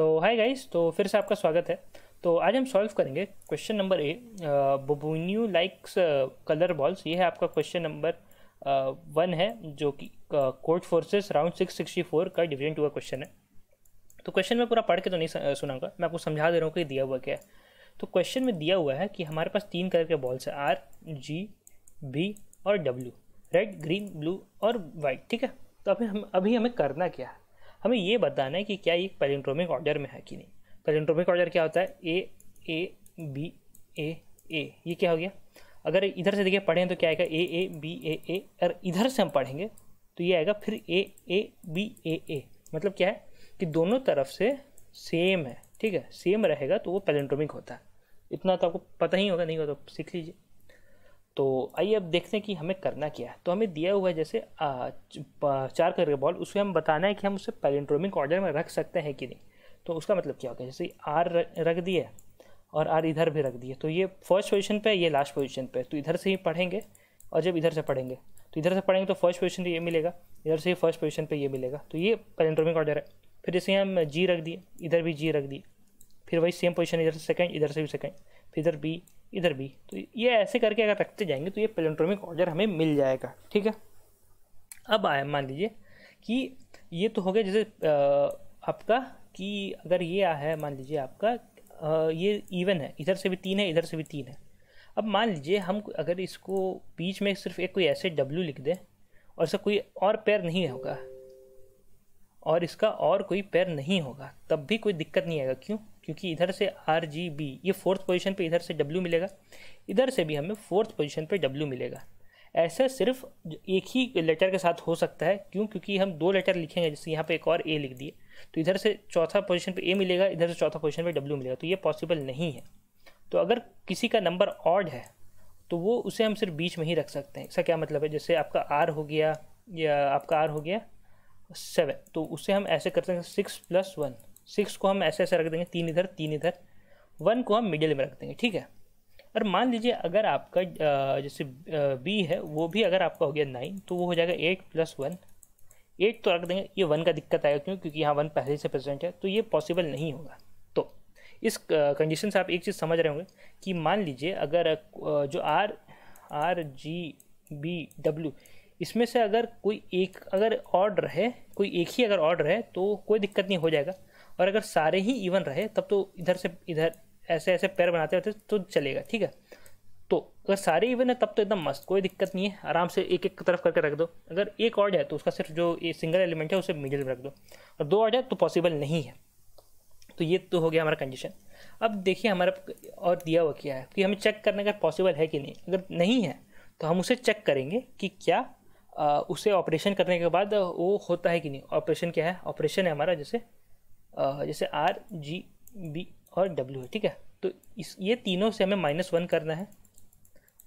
तो hi guys तो फिर से आपका स्वागत है तो आज हम सॉल्व करेंगे क्वेश्चन नंबर ए बबूनियू लाइक्स कलर बॉल्स ये है आपका क्वेश्चन नंबर वन है जो कि Codeforces round six sixty four का डिविजन टू का क्वेश्चन है तो क्वेश्चन में पूरा पढ़ के तो नहीं सुनाऊंगा मैं आपको समझा दे रहा हूँ कि दिया हुआ क्या है तो क्वेश्चन में दिया हुआ है कि हमारे पास तीन कलर के बॉल्स हैं आर जी बी और डब्ल्यू रेड ग्रीन ब्लू और वाइट ठीक है तो अभी हम अभी हमें करना क्या है हमें ये बताना है कि क्या ये पेलिंड्रोमिक ऑर्डर में है कि नहीं पेलिंड्रोमिक ऑर्डर क्या होता है ए ए बी ए ए ये क्या हो गया अगर इधर से देखिए पढ़ें तो क्या आएगा ए ए बी ए ए और इधर से हम पढ़ेंगे तो ये आएगा फिर ए ए बी ए ए मतलब क्या है कि दोनों तरफ से सेम है ठीक है सेम रहेगा तो वो पेलेंट्रोमिक होता है इतना तो आपको पता ही होगा नहीं होगा तो सीख लीजिए तो आइए अब देखते हैं कि हमें करना क्या है तो हमें दिया हुआ है जैसे चार कलर के बॉल उसमें हम बताना है कि हम उसे पैलेंड्रोमिक ऑर्डर में रख सकते हैं कि नहीं तो उसका मतलब क्या होगा जैसे आर रख दिए और आर इधर भी रख दिए तो ये फर्स्ट पोजिशन पर ये लास्ट पोजिशन पर तो इधर से ही पढ़ेंगे और जब इधर से पढ़ेंगे तो इधर से पढ़ेंगे तो फर्स्ट पोजिशन ये मिलेगा इधर से ही फर्स्ट पोजिशन पर ये मिलेगा तो ये पैलेंड्रोमिक ऑर्डर है फिर जैसे हम जी रख दिए इधर भी जी रख दिए फिर वही सेम पोजिशन इधर से सेकेंड इधर से भी सेकेंड फिर इधर बी इधर भी तो ये ऐसे करके अगर रखते जाएंगे तो ये पेलेंट्रोमिक ऑर्डर हमें मिल जाएगा ठीक है अब आए मान लीजिए कि ये तो हो गया जैसे आपका कि अगर ये आ है मान लीजिए आपका ये इवन है इधर से भी तीन है इधर से भी तीन है अब मान लीजिए हम अगर इसको बीच में सिर्फ एक कोई ऐसे डब्ल्यू लिख दें और इसका कोई और पैर नहीं होगा और इसका और कोई पैर नहीं होगा तब भी कोई दिक्कत नहीं आएगा क्यों क्योंकि इधर से आर जी बी ये फोर्थ पोजीशन पे इधर से डब्ल्यू मिलेगा इधर से भी हमें फोर्थ पोजीशन पे डब्ल्यू मिलेगा ऐसा सिर्फ एक ही लेटर के साथ हो सकता है क्यों क्योंकि हम दो लेटर लिखेंगे जैसे यहाँ पे एक और ए लिख दिए तो इधर से चौथा पोजीशन पे ए मिलेगा इधर से चौथा पोजीशन पे डब्ल्यू मिलेगा तो ये पॉसिबल नहीं है तो अगर किसी का नंबर ऑड है तो वो उसे हम सिर्फ बीच में ही रख सकते हैं इसका क्या मतलब है जैसे आपका आर हो गया या आपका आर हो गया सेवन तो उसे हम ऐसे कर सकते हैं सिक्स प्लस वन सिक्स को हम ऐसे ऐसे रख देंगे तीन इधर तीन इधर वन को हम मिडिल में रख देंगे ठीक है और मान लीजिए अगर आपका जैसे बी है वो भी अगर आपका हो गया नाइन तो वो हो जाएगा एट प्लस वन एट तो रख देंगे ये वन का दिक्कत आएगा क्यों क्योंकि यहाँ वन पहले से प्रेजेंट है तो ये पॉसिबल नहीं होगा तो इस कंडीशन से आप एक चीज़ समझ रहे होंगे कि मान लीजिए अगर जो R R G B W इसमें से अगर कोई एक अगर ऑर्डर है कोई एक ही अगर ऑर्डर है तो कोई दिक्कत नहीं हो जाएगा और अगर सारे ही इवन रहे तब तो इधर से इधर ऐसे ऐसे पैर बनाते रहते तो चलेगा ठीक है तो अगर सारे इवन है तब तो एकदम मस्त कोई दिक्कत नहीं है आराम से एक एक तरफ करके रख दो अगर एक ऑर्ड है तो उसका सिर्फ जो ये सिंगल एलिमेंट है उसे मिडिल में रख दो और दो ऑर्ड है तो पॉसिबल नहीं है तो ये तो हो गया हमारा कंडीशन अब देखिए हमारा और दिया हुआ क्या है कि हमें चेक करने का पॉसिबल है कि नहीं अगर नहीं है तो हम उसे चेक करेंगे कि क्या आ, उसे ऑपरेशन करने के बाद वो होता है कि नहीं ऑपरेशन क्या है ऑपरेशन है हमारा जैसे जैसे आर जी बी और डब्ल्यू है ठीक है तो इस ये तीनों से हमें माइनस वन करना है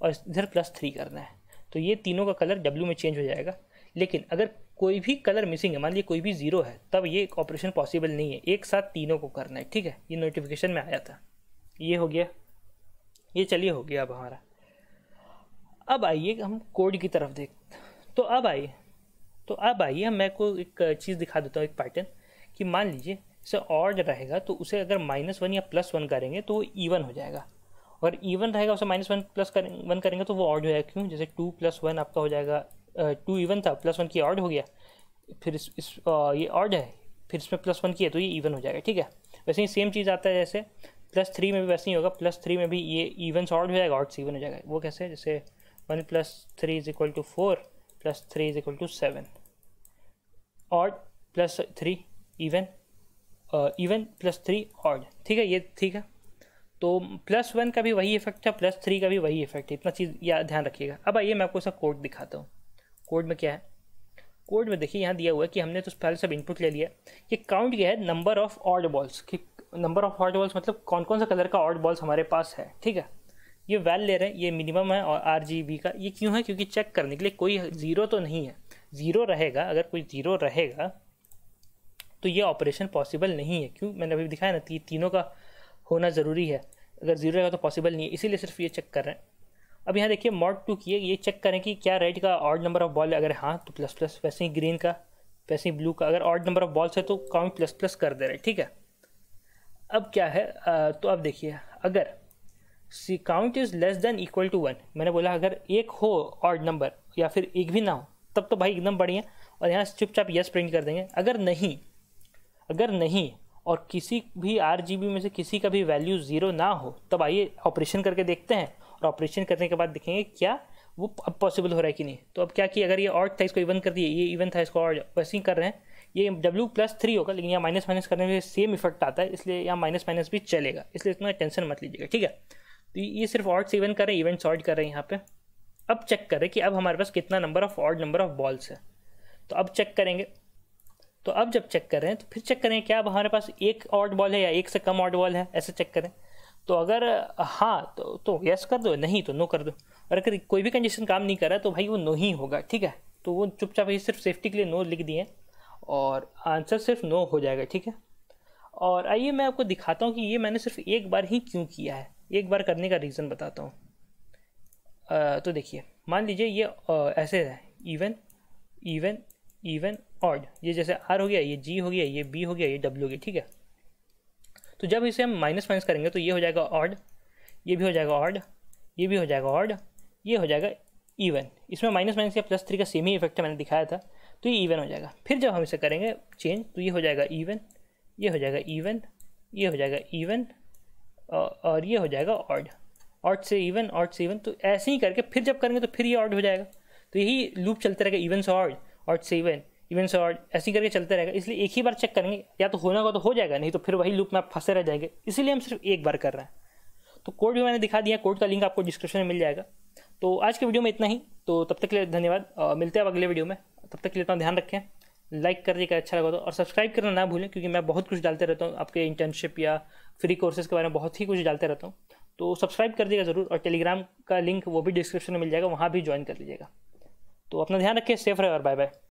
और इधर प्लस थ्री करना है तो ये तीनों का कलर डब्ल्यू में चेंज हो जाएगा लेकिन अगर कोई भी कलर मिसिंग है मान लीजिए कोई भी ज़ीरो है तब ये ऑपरेशन पॉसिबल नहीं है एक साथ तीनों को करना है ठीक है ये नोटिफिकेशन में आया था ये हो गया ये चलिए हो गया अब हमारा अब आइए हम कोड की तरफ देख तो अब आइए तो अब आइए मैं को एक चीज़ दिखा देता हूँ एक पैटर्न कि मान लीजिए से ऑड रहेगा तो उसे अगर माइनस वन या प्लस वन करेंगे तो वो ईवन हो जाएगा अगर ईवन रहेगा उसे माइनस वन प्लस करें वन करेंगे तो वो ऑड हो जाएगा क्यों जैसे टू प्लस वन आपका हो जाएगा टू इवन था प्लस वन की ऑड हो गया फिर इस, इस आ, ये ऑड है फिर इसमें प्लस वन की है तो ये इवन हो जाएगा ठीक है वैसे ही सेम चीज़ आता है जैसे प्लस थ्री में भी वैसे ही होगा प्लस थ्री में भी ये इवन ऑड हो जाएगा ऑड से इवन हो जाएगा वो कैसे जैसे one plus three is equal to four plus three is equal to seven odd plus three even even plus three odd ठीक है ये ठीक है तो प्लस वन का भी वही इफेक्ट है प्लस थ्री का भी वही इफेक्ट है इतना चीज़ या ध्यान रखिएगा अब आइए मैं आपको सब कोड दिखाता हूँ कोड में क्या है कोड में देखिए यहाँ दिया हुआ है कि हमने तो पहले सब इनपुट ले लिया ये काउंट यह है नंबर ऑफ ऑर्ड बॉल्स कि नंबर ऑफ ऑर्ड बॉल्स मतलब कौन कौन सा कलर का ऑर्ड बॉल्स हमारे पास है ठीक है ये वेल ले रहे हैं ये मिनिमम है और आर जी बी का ये क्यों है क्योंकि चेक करने के लिए कोई ज़ीरो तो नहीं है ज़ीरो रहेगा अगर कोई ज़ीरो रहेगा तो ये ऑपरेशन पॉसिबल नहीं है क्यों मैंने अभी दिखाया ना कि तीनों का होना ज़रूरी है अगर जीरो रहेगा तो पॉसिबल नहीं है इसीलिए सिर्फ ये चेक कर रहे हैं अब यहाँ देखिए मॉड टू किए ये चेक करें कि क्या रेड का ऑर्ड नंबर ऑफ बॉल है अगर हाँ तो प्लस प्लस वैसे ही ग्रीन का वैसे ही ब्लू का अगर ऑर्ड नंबर ऑफ बॉल्स है तो काउंट प्लस प्लस कर दे रहे ठीक है अब क्या है आ, तो अब देखिए अगर C count is less than equal to one मैंने बोला अगर एक हो ऑर्ड नंबर या फिर एक भी ना हो तब तो भाई एकदम बढ़िया और यहाँ चुपचाप यस प्रिंट कर देंगे अगर नहीं अगर नहीं और किसी भी आर में से किसी का भी वैल्यू ज़ीरो ना हो तब आइए ऑपरेशन करके देखते हैं और ऑपरेशन करने के बाद देखेंगे क्या वो अब पॉसिबल हो रहा है कि नहीं तो अब क्या कि अगर ये ऑर्ड था इसको इवन कर दिए ये इवन था इसको ऑर्ड वैसे ही कर रहे हैं ये डब्ल्यू प्लस थ्री होगा लेकिन यहाँ माइनस माइनस करने में सेम इफेक्ट आता है इसलिए यहाँ माइनस माइनस भी चलेगा इसलिए इतना टेंशन मत लीजिएगा ठीक है तो ये सिर्फ ऑर्ड से इवन कर रहे हैं इवेंट ऑर्ड कर रहे हैं यहाँ पर अब चेक करें कि अब हमारे पास कितना number of odd number of balls है तो अब चेक करेंगे तो अब जब चेक कर रहे हैं तो फिर चेक करें क्या अब हमारे पास एक ऑट बॉल है या एक से कम ऑट बॉल है ऐसे चेक करें तो अगर हाँ तो तो यस कर दो नहीं तो नो कर दो और अगर कोई भी कंडीशन काम नहीं कर रहा है तो भाई वो नो ही होगा ठीक है तो वो चुपचाप ये सिर्फ सेफ्टी के लिए नो लिख दिए और आंसर सिर्फ नो हो जाएगा ठीक है और आइए मैं आपको दिखाता हूँ कि ये मैंने सिर्फ एक बार ही क्यों किया है एक बार करने का रीज़न बताता हूँ तो देखिए मान लीजिए ये ऐसे है इवन इवन इवन ऑड ये जैसे आर हो गया ये जी हो गया ये बी हो गया ये डब्ल्यू हो गया ठीक है तो जब इसे हम माइनस माइनस करेंगे तो ये हो जाएगा ऑड ये भी हो जाएगा ऑड ये भी हो जाएगा ऑड ये हो जाएगा इवन इसमें माइनस माइनस या प्लस थ्री का सेम ही इफेक्ट मैंने दिखाया था तो ये इवन हो जाएगा फिर जब हम इसे करेंगे चेंज तो ये हो जाएगा इवन ये हो जाएगा इवन ये हो जाएगा इवन और ये हो जाएगा ऑड ऑड से इवन ऑड से इवन तो ऐसे ही करके फिर जब करेंगे तो फिर ये ऑड हो जाएगा तो यही लूप चलते रहेगा इवन से ऑड ऑड से इवन इवन शॉर्ट ऐसे करके चलते रहेगा इसलिए एक ही बार चेक करेंगे या तो होना होगा तो हो जाएगा नहीं तो फिर वही लूप में आप फंसे रह जाएंगे इसीलिए हम सिर्फ एक बार कर रहे हैं तो कोड भी मैंने दिखा दिया कोड का लिंक आपको डिस्क्रिप्शन में मिल जाएगा तो आज के वीडियो में इतना ही तो तब तक के लिए धन्यवाद मिलते हैं अब अगले वीडियो में तब तक के लिए इतना ध्यान रखें लाइक कर दीजिएगा अच्छा लगा तो और सब्सक्राइब करना ना भूलें क्योंकि मैं बहुत कुछ डालते रहता हूँ आपके इंटर्नशिप या फ्री कोर्सेज के बारे में बहुत ही कुछ डालते रहता हूँ तो सब्सक्राइब कर दीजिएगा ज़रूर और टेलीग्राम का लिंक वो भी डिस्क्रिप्शन में मिल जाएगा वहाँ भी ज्वाइन कर लीजिएगा तो अपना ध्यान रखिए सेफ रहे और बाय बाय